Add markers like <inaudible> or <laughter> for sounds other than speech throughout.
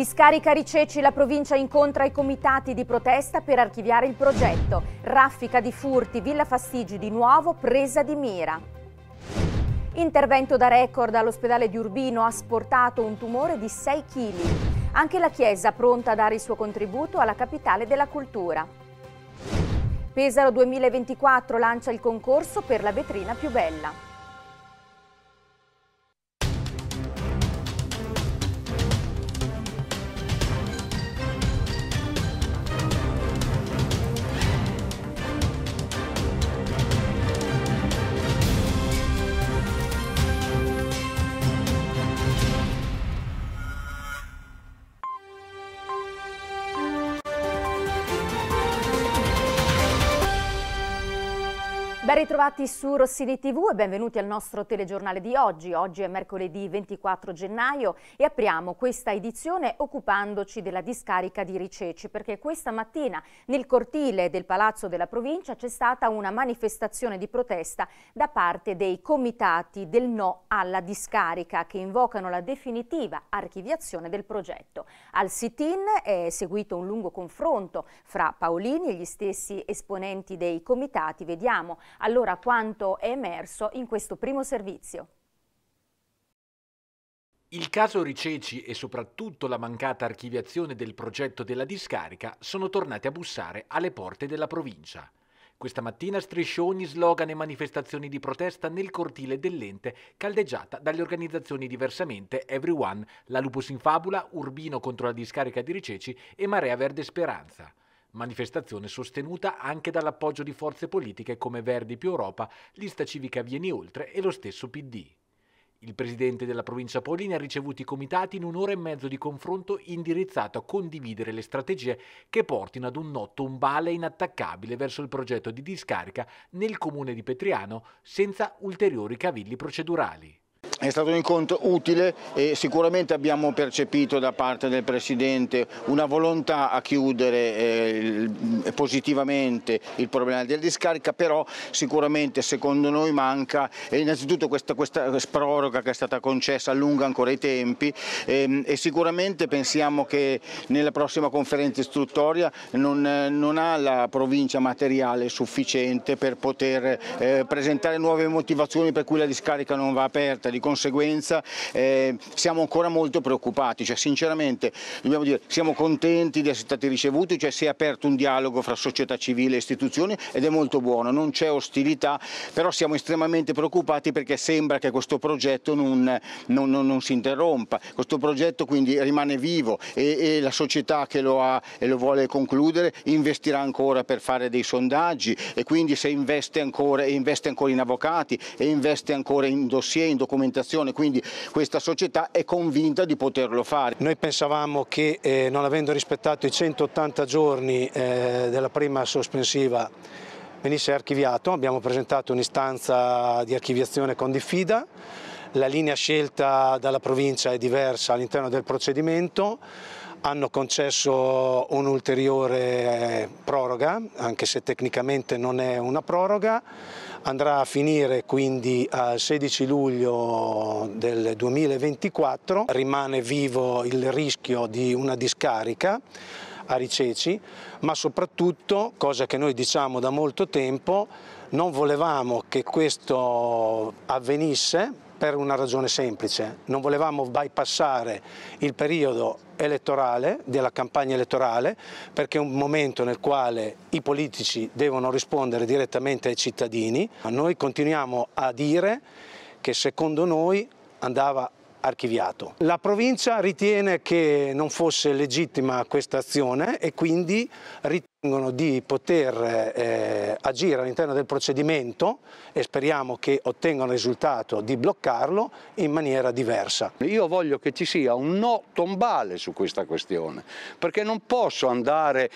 Discarica Riceci, la provincia incontra i comitati di protesta per archiviare il progetto. Raffica di furti, Villa Fastigi di nuovo, presa di mira. Intervento da record all'ospedale di Urbino ha sportato un tumore di 6 kg. Anche la Chiesa pronta a dare il suo contributo alla capitale della cultura. Pesaro 2024 lancia il concorso per la vetrina più bella. Ben ritrovati su Rossini TV e benvenuti al nostro telegiornale di oggi. Oggi è mercoledì 24 gennaio e apriamo questa edizione occupandoci della discarica di Riceci perché questa mattina nel cortile del Palazzo della Provincia c'è stata una manifestazione di protesta da parte dei comitati del no alla discarica che invocano la definitiva archiviazione del progetto. Al sit-in è seguito un lungo confronto fra Paolini e gli stessi esponenti dei comitati. Vediamo allora quanto è emerso in questo primo servizio? Il caso Riceci e soprattutto la mancata archiviazione del progetto della discarica sono tornati a bussare alle porte della provincia. Questa mattina striscioni, slogan e manifestazioni di protesta nel cortile dell'ente caldeggiata dalle organizzazioni diversamente Everyone, la Lupus in Fabula, Urbino contro la discarica di Riceci e Marea Verde Speranza manifestazione sostenuta anche dall'appoggio di forze politiche come Verdi più Europa, Lista Civica Vieni Oltre e lo stesso PD. Il presidente della provincia Paulini ha ricevuto i comitati in un'ora e mezzo di confronto indirizzato a condividere le strategie che portino ad un notto tombale inattaccabile verso il progetto di discarica nel comune di Petriano senza ulteriori cavilli procedurali. È stato un incontro utile e sicuramente abbiamo percepito da parte del Presidente una volontà a chiudere eh, positivamente il problema della discarica, però sicuramente secondo noi manca innanzitutto questa, questa proroga che è stata concessa allunga ancora i tempi ehm, e sicuramente pensiamo che nella prossima conferenza istruttoria non, non ha la provincia materiale sufficiente per poter eh, presentare nuove motivazioni per cui la discarica non va aperta. Di conseguenza eh, siamo ancora molto preoccupati, cioè, sinceramente dobbiamo dire siamo contenti di essere stati ricevuti, cioè, si è aperto un dialogo fra società civile e istituzioni ed è molto buono, non c'è ostilità, però siamo estremamente preoccupati perché sembra che questo progetto non, non, non, non si interrompa, questo progetto quindi rimane vivo e, e la società che lo ha e lo vuole concludere investirà ancora per fare dei sondaggi e quindi se investe ancora, investe ancora in avvocati e investe ancora in dossier, in documentazione abitazione, quindi questa società è convinta di poterlo fare. Noi pensavamo che eh, non avendo rispettato i 180 giorni eh, della prima sospensiva venisse archiviato, abbiamo presentato un'istanza di archiviazione con diffida, la linea scelta dalla provincia è diversa all'interno del procedimento, hanno concesso un'ulteriore eh, proroga, anche se tecnicamente non è una proroga, andrà a finire quindi al 16 luglio del 2024, rimane vivo il rischio di una discarica a Riceci, ma soprattutto, cosa che noi diciamo da molto tempo, non volevamo che questo avvenisse per una ragione semplice, non volevamo bypassare il periodo elettorale, della campagna elettorale, perché è un momento nel quale i politici devono rispondere direttamente ai cittadini. Noi continuiamo a dire che secondo noi andava archiviato. La provincia ritiene che non fosse legittima questa azione e quindi ritiene di poter eh, agire all'interno del procedimento e speriamo che ottengano il risultato di bloccarlo in maniera diversa. Io voglio che ci sia un no tombale su questa questione, perché non posso andare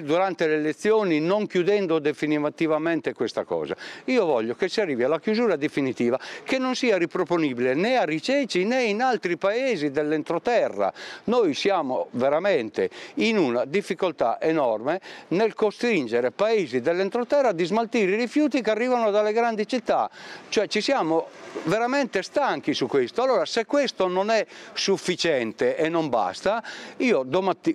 durante le elezioni non chiudendo definitivamente questa cosa. Io voglio che si arrivi alla chiusura definitiva che non sia riproponibile né a Riceci né in altri paesi dell'entroterra. Noi siamo veramente in una difficoltà enorme nel costringere paesi dell'entroterra a smaltire i rifiuti che arrivano dalle grandi città. Cioè ci siamo veramente stanchi su questo. Allora se questo non è sufficiente e non basta, io,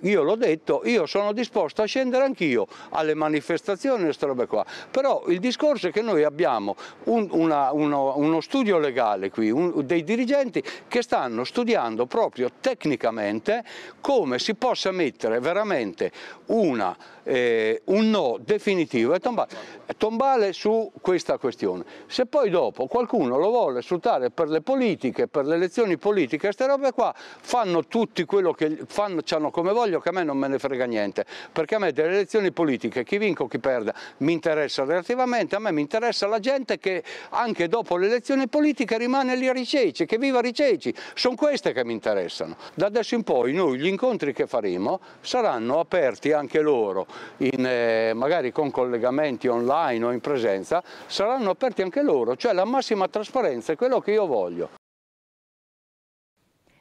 io l'ho detto, io sono disposto disposto a scendere anch'io alle manifestazioni e queste robe qua. Però il discorso è che noi abbiamo un, una, uno, uno, studio legale qui, un, dei dirigenti che stanno studiando proprio tecnicamente come si possa mettere veramente una, eh, un no definitivo e tombale, tombale su questa questione. Se poi dopo qualcuno lo vuole sfruttare per le politiche, per le elezioni politiche, queste robe qua fanno tutti quello che fanno, hanno come voglio che a me non me ne frega niente perché a me delle elezioni politiche, chi vinca o chi perda, mi interessa relativamente, a me mi interessa la gente che anche dopo le elezioni politiche rimane lì a Riceci, che viva Riceci, sono queste che mi interessano. Da adesso in poi noi gli incontri che faremo saranno aperti anche loro, in, eh, magari con collegamenti online o in presenza, saranno aperti anche loro, cioè la massima trasparenza è quello che io voglio.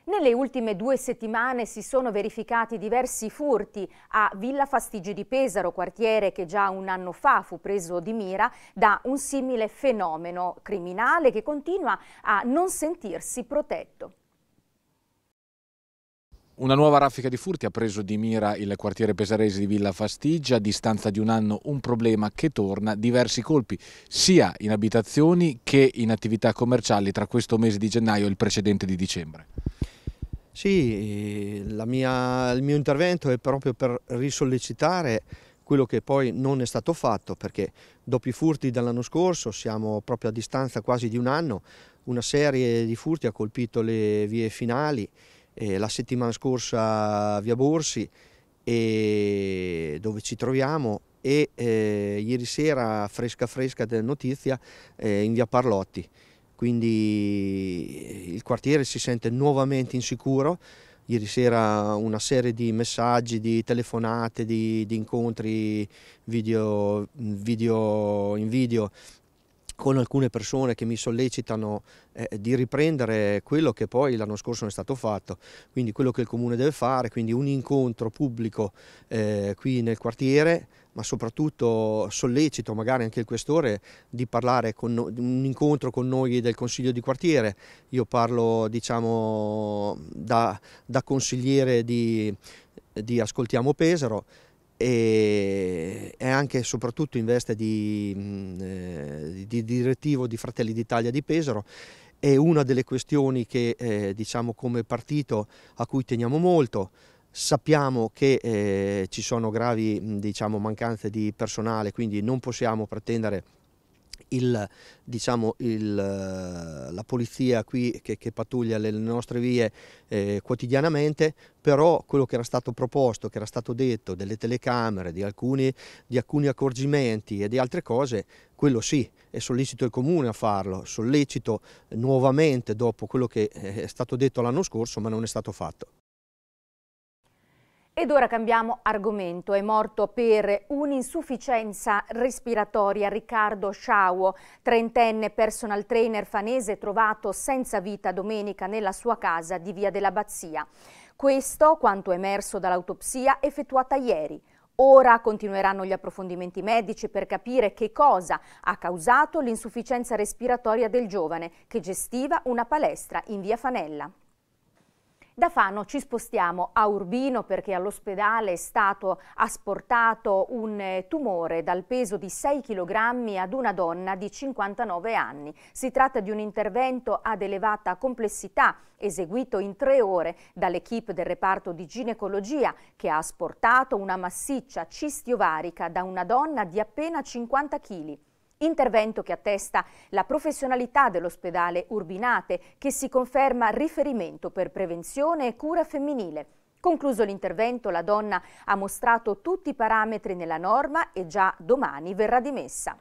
Nelle ultime due settimane si sono verificati diversi furti a Villa Fastigi di Pesaro, quartiere che già un anno fa fu preso di mira da un simile fenomeno criminale che continua a non sentirsi protetto. Una nuova raffica di furti ha preso di mira il quartiere pesarese di Villa Fastigia, a distanza di un anno un problema che torna, diversi colpi sia in abitazioni che in attività commerciali tra questo mese di gennaio e il precedente di dicembre. Sì, mia, il mio intervento è proprio per risollecitare quello che poi non è stato fatto perché dopo i furti dell'anno scorso siamo proprio a distanza quasi di un anno, una serie di furti ha colpito le vie finali, eh, la settimana scorsa via Borsi e dove ci troviamo e eh, ieri sera fresca fresca della notizia eh, in via Parlotti quindi il quartiere si sente nuovamente insicuro. Ieri sera una serie di messaggi, di telefonate, di, di incontri video, video in video con alcune persone che mi sollecitano eh, di riprendere quello che poi l'anno scorso non è stato fatto, quindi quello che il comune deve fare, quindi un incontro pubblico eh, qui nel quartiere, ma soprattutto sollecito magari anche il questore di parlare con no, un incontro con noi del consiglio di quartiere. Io parlo diciamo da, da consigliere di, di Ascoltiamo Pesaro e, anche e soprattutto in veste mm, eh, di, di, direttivo di Fratelli d'Italia di Pesaro. È una delle questioni che eh, diciamo come partito a cui teniamo molto. Sappiamo che eh, ci sono gravi mm, diciamo, mancanze di personale, quindi non possiamo pretendere il, diciamo, il, la polizia qui che, che, pattuglia le nostre vie eh, quotidianamente, però quello che era stato proposto, che era stato detto, delle telecamere, di alcuni, di alcuni accorgimenti e di altre cose, quello sì, e sollecito il Comune a farlo, sollecito nuovamente dopo quello che eh, è stato detto l'anno scorso ma non è stato fatto. Ed ora cambiamo argomento. È morto per un'insufficienza respiratoria Riccardo Sciawo, trentenne personal trainer fanese trovato senza vita domenica nella sua casa di Via dell'Abbazia. Questo quanto emerso dall'autopsia effettuata ieri. Ora continueranno gli approfondimenti medici per capire che cosa ha causato l'insufficienza respiratoria del giovane che gestiva una palestra in via Fanella. Da Fano ci spostiamo a Urbino perché all'ospedale è stato asportato un eh, tumore dal peso di 6 kg ad una donna di 59 anni. Si tratta di un intervento ad elevata complessità eseguito in tre ore dall'equipe del reparto di ginecologia che ha asportato una massiccia cistiovarica da una donna di appena 50 kg. Intervento che attesta la professionalità dell'ospedale Urbinate, che si conferma riferimento per prevenzione e cura femminile. Concluso l'intervento, la donna ha mostrato tutti i parametri nella norma e già domani verrà dimessa.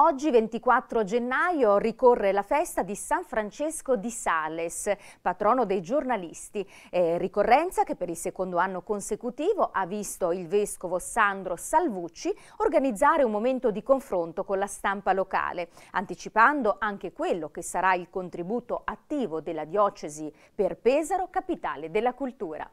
Oggi 24 gennaio ricorre la festa di San Francesco di Sales, patrono dei giornalisti, eh, ricorrenza che per il secondo anno consecutivo ha visto il vescovo Sandro Salvucci organizzare un momento di confronto con la stampa locale, anticipando anche quello che sarà il contributo attivo della diocesi per Pesaro, capitale della cultura.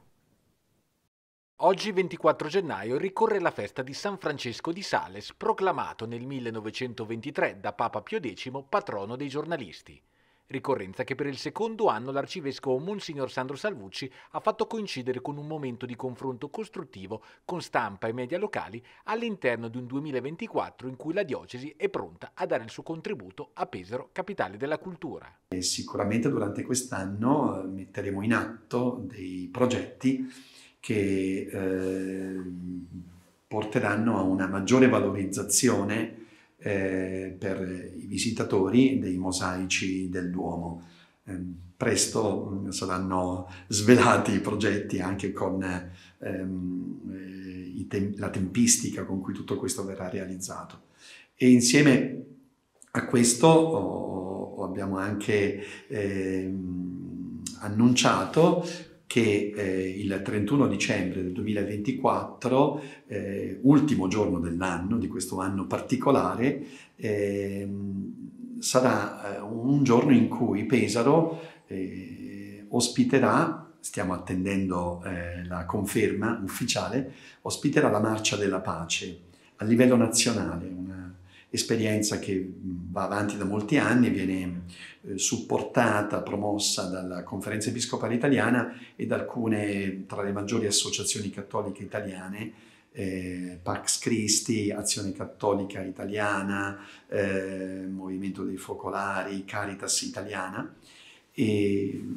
Oggi 24 gennaio ricorre la festa di San Francesco di Sales, proclamato nel 1923 da Papa Pio X patrono dei giornalisti. Ricorrenza che per il secondo anno l'arcivescovo Monsignor Sandro Salvucci ha fatto coincidere con un momento di confronto costruttivo con stampa e media locali all'interno di un 2024 in cui la diocesi è pronta a dare il suo contributo a Pesaro, capitale della cultura. E sicuramente durante quest'anno eh, metteremo in atto dei progetti che eh, porteranno a una maggiore valorizzazione eh, per i visitatori dei mosaici del Duomo. Eh, presto mm, saranno svelati i progetti anche con ehm, eh, tem- la tempistica con cui tutto questo verrà realizzato. E insieme a questo oh, abbiamo anche ehm, annunciato che eh, il 31 dicembre del 2024, eh, ultimo giorno dell'anno, di questo anno particolare, ehm, eh, sarà un giorno in cui Pesaro eh, ospiterà, stiamo attendendo eh, la conferma ufficiale, ospiterà la Marcia della Pace a livello nazionale, esperienza che va avanti da molti anni, viene eh, supportata, promossa dalla Conferenza Episcopale Italiana e da alcune tra le maggiori associazioni cattoliche italiane, eh, Pax Christi, Azione Cattolica Italiana, eh, Movimento dei Focolari, Caritas Italiana. E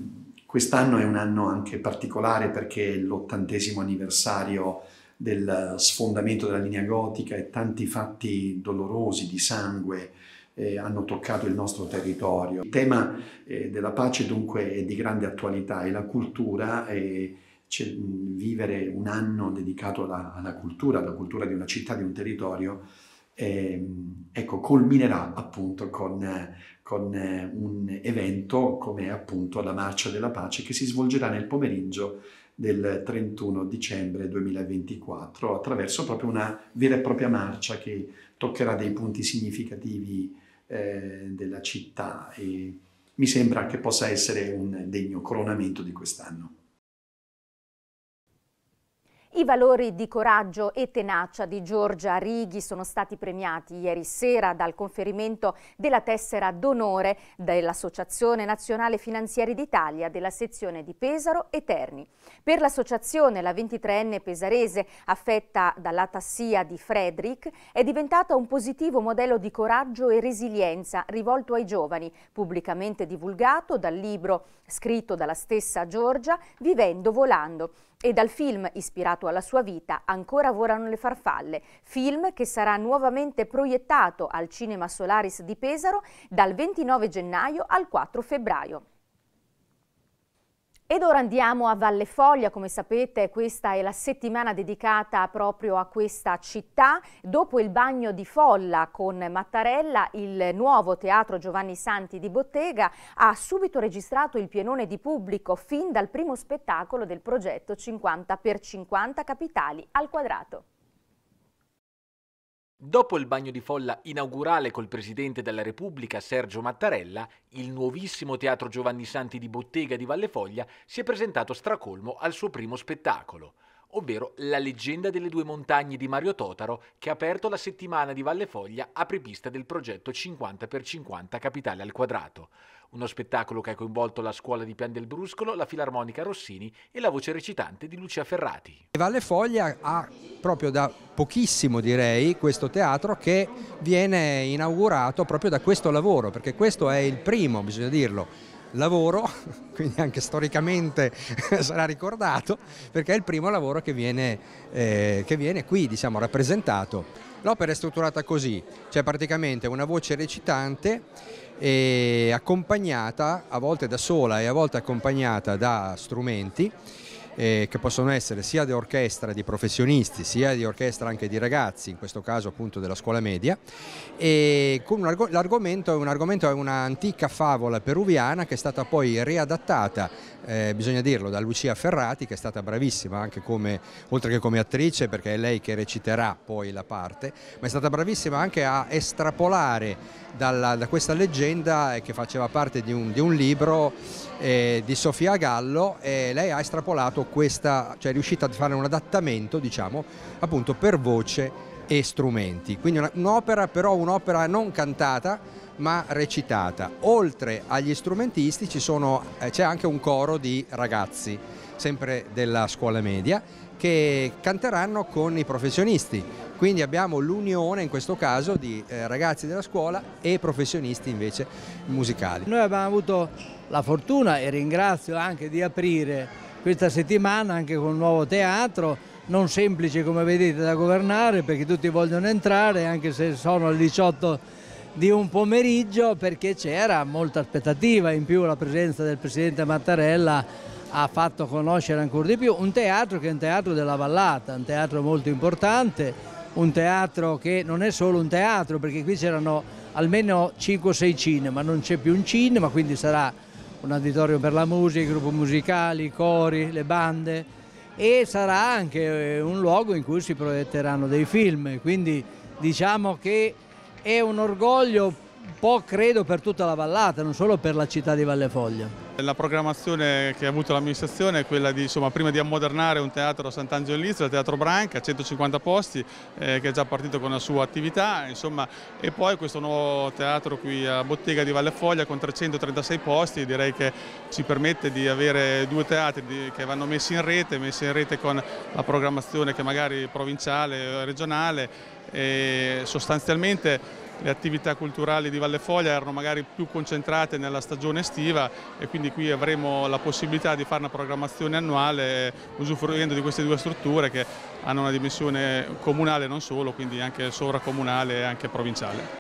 quest'anno è un anno anche particolare perché è l'ottantesimo anniversario del sfondamento della linea gotica e tanti fatti dolorosi di sangue eh, hanno toccato il nostro territorio. Il tema eh, della pace dunque è di grande attualità e la cultura, eh, vivere un anno dedicato alla, alla, cultura, alla cultura di una città, di un territorio, ecco, culminerà appunto con, con eh, un evento come appunto la Marcia della Pace che si svolgerà nel pomeriggio del 31 dicembre 2024 attraverso proprio una vera e propria marcia che toccherà dei punti significativi eh, della città e mi sembra che possa essere un degno coronamento di quest'anno. I valori di coraggio e tenacia di Giorgia Righi sono stati premiati ieri sera dal conferimento della tessera d'onore dell'Associazione Nazionale Finanzieri d'Italia della sezione di Pesaro e Terni. Per l'associazione la 23enne pesarese affetta dall'atassia di Frederick è diventata un positivo modello di coraggio e resilienza rivolto ai giovani, pubblicamente divulgato dal libro scritto dalla stessa Giorgia Vivendo Volando e dal film ispirato alla sua vita, Ancora volano le farfalle, film che sarà nuovamente proiettato al Cinema Solaris di Pesaro dal 29 gennaio al 4 febbraio. Ed ora andiamo a Valle Foglia, come sapete questa è la settimana dedicata proprio a questa città. Dopo il bagno di folla con Mattarella, il nuovo teatro Giovanni Santi di Bottega ha subito registrato il pienone di pubblico fin dal primo spettacolo del progetto 50x50 Capitali al quadrato. Dopo il bagno di folla inaugurale col Presidente della Repubblica Sergio Mattarella, il nuovissimo Teatro Giovanni Santi di Bottega di Vallefoglia si è presentato stracolmo al suo primo spettacolo, ovvero La leggenda delle due montagne di Mario Totaro che ha aperto la settimana di Vallefoglia apripista del progetto 50x50 Capitale al Quadrato. Uno spettacolo che ha coinvolto la scuola di Pian del Bruscolo, la Filarmonica Rossini e la voce recitante di Lucia Ferrati. Valle Foglia ha proprio da pochissimo direi questo teatro che viene inaugurato proprio da questo lavoro, perché questo è il primo, bisogna dirlo, lavoro, <laughs> quindi anche storicamente <laughs> sarà ricordato, perché è il primo lavoro che viene, eh, che viene qui diciamo, rappresentato. L'opera è strutturata così, c'è cioè praticamente una voce recitante accompagnata a volte da sola e a volte accompagnata da strumenti eh, che possono essere sia di orchestra di professionisti sia di orchestra anche di ragazzi, in questo caso appunto della scuola media. l'argomento, è un argomento un'antica favola peruviana che è stata poi riadattata, eh, bisogna dirlo, da Lucia Ferrati che è stata bravissima anche come, oltre che come attrice perché è lei che reciterà poi la parte, ma è stata bravissima anche a estrapolare dalla, da questa leggenda eh, che faceva parte di un, di un libro eh, di Sofia Gallo e lei ha estrapolato questa, cioè è riuscita a fare un adattamento diciamo appunto per voce e strumenti, quindi un'opera però un'opera non cantata ma recitata. Oltre agli strumentisti eh, c'è anche un coro di ragazzi, sempre della scuola media, che canteranno con i professionisti. Quindi abbiamo l'unione in questo caso di eh, ragazzi della scuola e professionisti invece musicali. Noi abbiamo avuto la fortuna e ringrazio anche di aprire questa settimana anche con un nuovo teatro non semplice come vedete da governare perché tutti vogliono entrare anche se sono alle 18 di un pomeriggio perché c'era molta aspettativa in più la presenza del Presidente Mattarella ha fatto conoscere ancora di più un teatro che è un teatro della vallata, un teatro molto importante, un teatro che non è solo un teatro perché qui c'erano almeno 5 6 cinema, non c'è più un cinema quindi sarà un auditorio per la musica, i gruppi musicali, i cori, le bande e sarà anche eh, un luogo in cui si proietteranno dei film, quindi diciamo che è un orgoglio un po' credo per tutta la vallata, non solo per la città di Vallefoglia. La programmazione che ha avuto l'amministrazione è quella di, insomma, prima di ammodernare un teatro a Sant'Angelo Lizzo, il Teatro Branca, 150 posti, eh, che è già partito con la sua attività, insomma, e poi questo nuovo teatro qui a Bottega di Vallefoglia con 336 posti, direi che ci permette di avere due teatri di, che vanno messi in rete, messi in rete con la programmazione che magari provinciale, regionale, e sostanzialmente le attività culturali di Valle Foglia erano magari più concentrate nella stagione estiva e quindi qui avremo la possibilità di fare una programmazione annuale usufruendo di queste due strutture che hanno una dimensione comunale non solo, quindi anche sovracomunale e anche provinciale.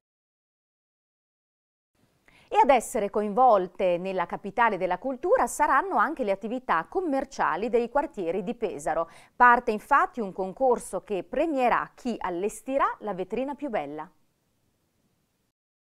E ad essere coinvolte nella capitale della cultura saranno anche le attività commerciali dei quartieri di Pesaro. Parte infatti un concorso che premierà chi allestirà la vetrina più bella.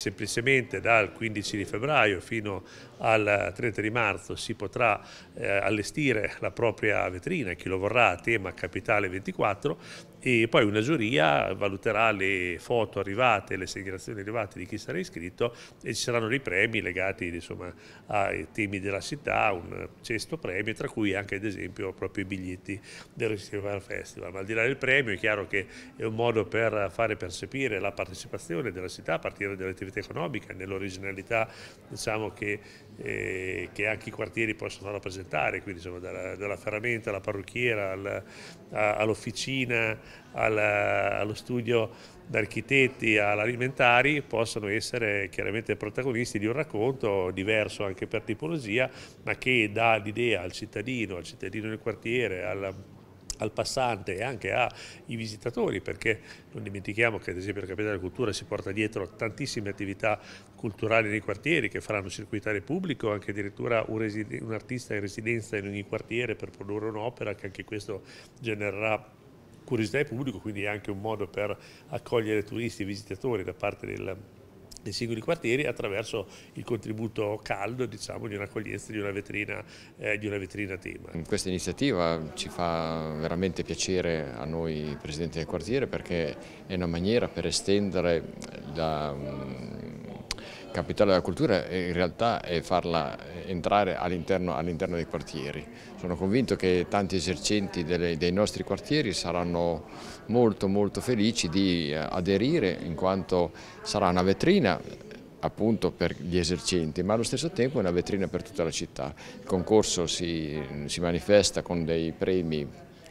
Semplicemente dal 15 di febbraio fino al 30 di marzo si potrà eh, allestire la propria vetrina, chi lo vorrà, a tema Capitale 24 e poi una giuria valuterà le foto arrivate, le segnalazioni arrivate di chi sarà iscritto e ci saranno dei premi legati insomma, ai temi della città, un cesto premio, tra cui anche ad esempio proprio i biglietti del Festival Festival. Ma al di là del premio è chiaro che è un modo per fare percepire la partecipazione della città a partire dall'attività economica, nell'originalità diciamo, che, eh, che, anche i quartieri possono rappresentare, quindi insomma, dalla, dalla ferramenta alla parrucchiera all'officina allo studio d'architetti all'alimentari possono essere chiaramente protagonisti di un racconto diverso anche per tipologia ma che dà l'idea al cittadino, al cittadino del quartiere, al al passante e anche ai visitatori perché non dimentichiamo che ad esempio la Capitale della Cultura si porta dietro tantissime attività culturali nei quartieri che faranno circuitare pubblico, anche addirittura un, un artista in residenza in ogni quartiere per produrre un'opera che anche questo genererà curiosità del pubblico, quindi è anche un modo per accogliere turisti e visitatori da parte del, nei singoli quartieri attraverso il contributo caldo diciamo, di un'accoglienza, di, una vetrina, eh, di una vetrina tema. Mm, questa iniziativa ci fa veramente piacere a noi presidenti del quartiere perché è una maniera per estendere la mm, capitale della cultura in realtà è farla eh, entrare all'interno all dei quartieri. Sono convinto che tanti esercenti delle, dei nostri quartieri saranno molto molto felici di eh, aderire in quanto sarà una vetrina appunto per gli esercenti, ma allo stesso tempo è una vetrina per tutta la città. Il concorso si, si manifesta con dei premi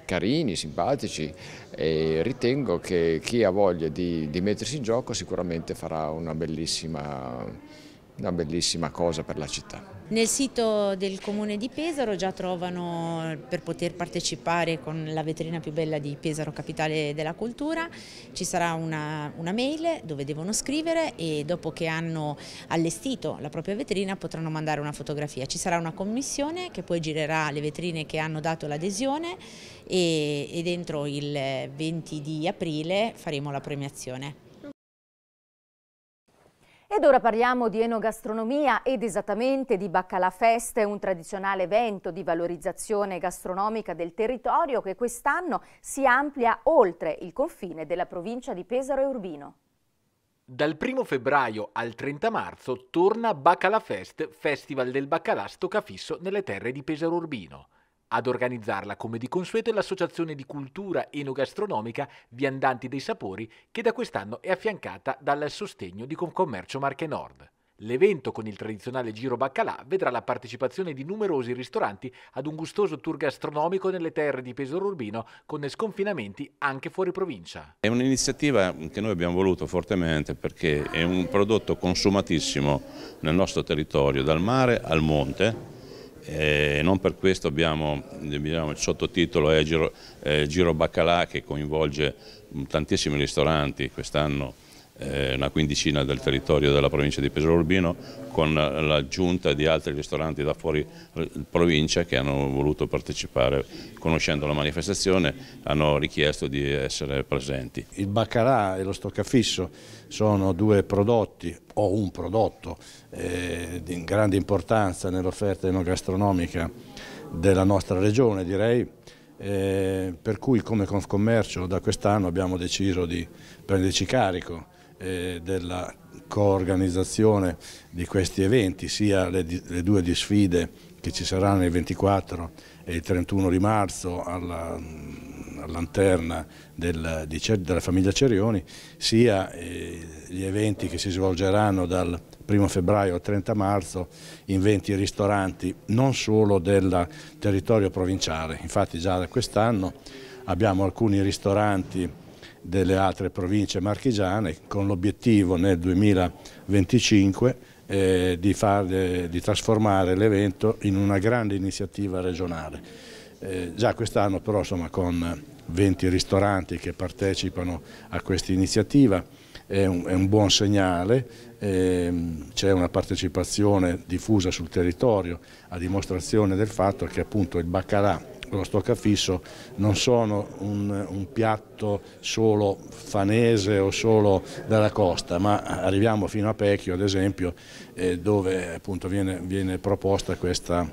carini, simpatici e ritengo che chi ha voglia di, di mettersi in gioco sicuramente farà una bellissima, una bellissima cosa per la città. Nel sito del comune di Pesaro già trovano per poter partecipare con la vetrina più bella di Pesaro Capitale della Cultura, ci sarà una, una, mail dove devono scrivere e dopo che hanno allestito la propria vetrina potranno mandare una fotografia. Ci sarà una commissione che poi girerà le vetrine che hanno dato l'adesione e, e dentro il 20 di aprile faremo la premiazione. Ed ora parliamo di enogastronomia ed esattamente di Baccalà Fest, un tradizionale evento di valorizzazione gastronomica del territorio che quest'anno si amplia oltre il confine della provincia di Pesaro e Urbino. Dal 1 febbraio al 30 marzo torna Baccalà Fest, Festival del Baccalà Stoccafisso nelle terre di Pesaro Urbino. Ad organizzarla, come di consueto, è l'Associazione di Cultura Enogastronomica Viandanti dei Sapori, che da quest'anno è affiancata dal sostegno di Concommercio Marche Nord. L'evento con il tradizionale giro baccalà vedrà la partecipazione di numerosi ristoranti ad un gustoso tour gastronomico nelle terre di Pesaro Urbino con sconfinamenti anche fuori provincia. È un'iniziativa che noi abbiamo voluto fortemente perché è un prodotto consumatissimo nel nostro territorio, dal mare al monte, eh, non per questo abbiamo, abbiamo il sottotitolo è eh, Giro, eh, Giro Baccalà che coinvolge tantissimi ristoranti quest'anno eh, una quindicina del territorio della provincia di Pesaro Urbino con l'aggiunta di altri ristoranti da fuori eh, provincia che hanno voluto partecipare conoscendo la manifestazione hanno richiesto di essere presenti. Il baccarà e lo stoccafisso sono due prodotti o un prodotto eh, di grande importanza nell'offerta enogastronomica della nostra regione direi eh, per cui come Confcommercio da quest'anno abbiamo deciso di prenderci carico eh, della coorganizzazione di questi eventi, sia le, le due di sfide che ci saranno il 24 e il 31 di marzo alla mm, lanterna del, di, della famiglia Cerioni, sia eh, gli eventi che si svolgeranno dal 1 febbraio al 30 marzo in 20 ristoranti non solo del territorio provinciale, infatti già da quest'anno abbiamo alcuni ristoranti delle altre province marchigiane con l'obiettivo nel 2025 eh, di, far, eh, di, trasformare l'evento in una grande iniziativa regionale. Eh, già quest'anno però insomma, con 20 ristoranti che partecipano a questa iniziativa è un, è un buon segnale, ehm, c'è una partecipazione diffusa sul territorio a dimostrazione del fatto che appunto il baccalà lo stoccafisso non sono un, un, piatto solo fanese o solo della costa, ma arriviamo fino a Pecchio ad esempio eh, dove appunto viene, viene proposta questa,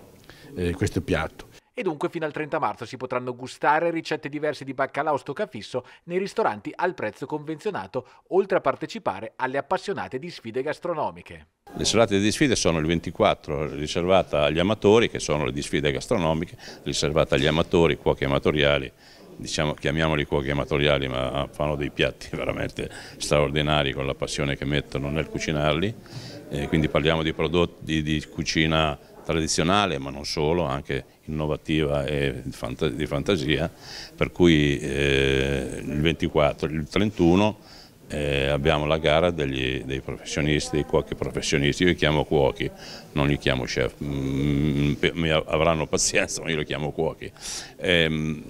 eh, questo piatto e dunque fino al 30 marzo si potranno gustare ricette diverse di baccalà o stoccafisso nei ristoranti al prezzo convenzionato, oltre a partecipare alle appassionate di sfide gastronomiche. Le serate di sfide sono il 24 riservata agli amatori, che sono le sfide gastronomiche, riservate agli amatori, cuochi amatoriali, diciamo, chiamiamoli cuochi amatoriali, ma fanno dei piatti <laughs> veramente straordinari con la passione che mettono nel cucinarli. E quindi parliamo di, prodotti, di cucina tradizionale ma non solo, anche innovativa e di fantasia, per cui eh, il 24 il 31 eh, abbiamo la gara degli, dei professionisti, dei cuochi professionisti, io li chiamo cuochi, non li chiamo chef, mm, mi avranno pazienza ma io li chiamo cuochi. Eh,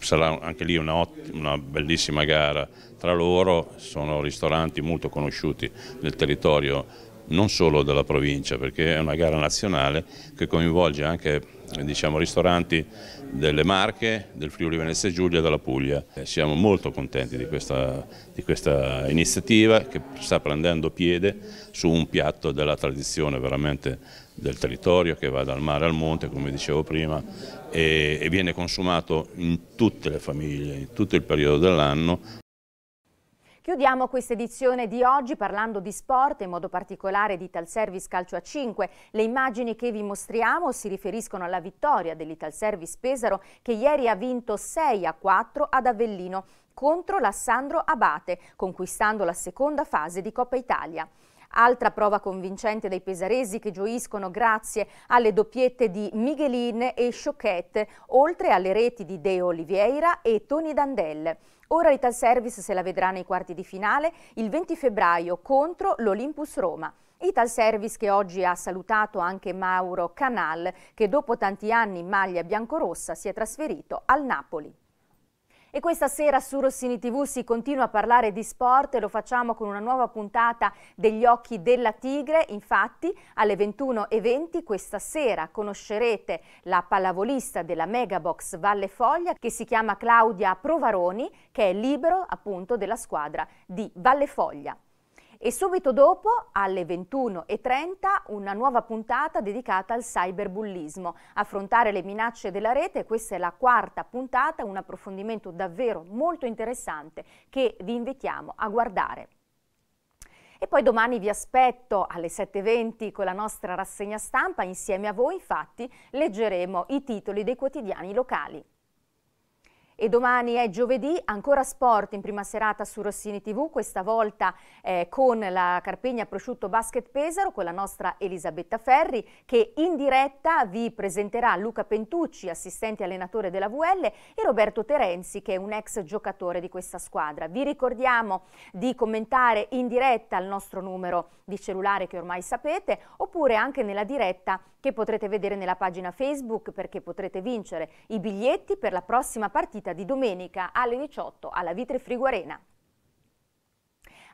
sarà anche lì una, una bellissima gara tra loro, sono ristoranti molto conosciuti nel territorio non solo della provincia, perché è una gara nazionale che coinvolge anche diciamo, ristoranti delle Marche, del Friuli Venezia Giulia e della Puglia. Siamo molto contenti di questa, di questa, iniziativa che sta prendendo piede su un piatto della tradizione veramente del territorio che va dal mare al monte, come dicevo prima, e, e viene consumato in tutte le famiglie, in tutto il periodo dell'anno. Chiudiamo questa edizione di oggi parlando di sport, in modo particolare di Service Calcio a 5. Le immagini che vi mostriamo si riferiscono alla vittoria dell'Ital Service Pesaro che ieri ha vinto 6 a 4 ad Avellino contro l'Assandro Abate, conquistando la seconda fase di Coppa Italia. Altra prova convincente dei pesaresi che gioiscono grazie alle doppiette di Miguelin e Choquette, oltre alle reti di De Oliveira e Tony Dandel. Ora l'Ital Service se la vedrà nei quarti di finale il 20 febbraio contro l'Olympus Roma. Ital Service che oggi ha salutato anche Mauro Canal che dopo tanti anni in maglia biancorossa si è trasferito al Napoli. E questa sera su Rossini TV si continua a parlare di sport e lo facciamo con una nuova puntata degli Occhi della Tigre. Infatti alle 21.20 questa sera conoscerete la pallavolista della Megabox Valle Foglia che si chiama Claudia Provaroni che è libero appunto della squadra di Valle Foglia e subito dopo alle 21.30 una nuova puntata dedicata al cyberbullismo. Affrontare le minacce della rete, questa è la quarta puntata, un approfondimento davvero molto interessante che vi invitiamo a guardare. E poi domani vi aspetto alle 7.20 con la nostra rassegna stampa, insieme a voi infatti leggeremo i titoli dei quotidiani locali. E domani è giovedì, ancora sport in prima serata su Rossini TV, questa volta eh, con la Carpegna Prosciutto Basket Pesaro, con la nostra Elisabetta Ferri, che in diretta vi presenterà Luca Pentucci, assistente allenatore della VL, e Roberto Terenzi, che è un ex giocatore di questa squadra. Vi ricordiamo di commentare in diretta al nostro numero di cellulare che ormai sapete, oppure anche nella diretta che potrete vedere nella pagina Facebook perché potrete vincere i biglietti per la prossima partita di domenica alle 18 alla Vitre Friguarena.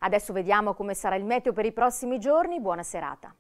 Adesso vediamo come sarà il meteo per i prossimi giorni. Buona serata.